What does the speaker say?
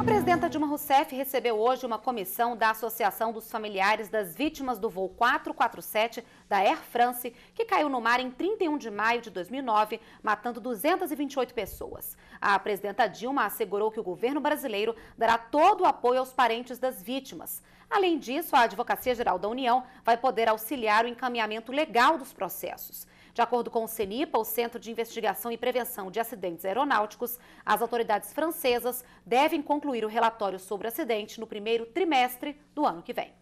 A presidenta Dilma Rousseff recebeu hoje uma comissão da Associação dos Familiares das Vítimas do Voo 447 da Air France, que caiu no mar em 31 de maio de 2009, matando 228 pessoas. A presidenta Dilma assegurou que o governo brasileiro dará todo o apoio aos parentes das vítimas. Além disso, a Advocacia Geral da União vai poder auxiliar o encaminhamento legal dos processos. De acordo com o CENIPA, o Centro de Investigação e Prevenção de Acidentes Aeronáuticos, as autoridades francesas devem concluir o relatório sobre o acidente no primeiro trimestre do ano que vem.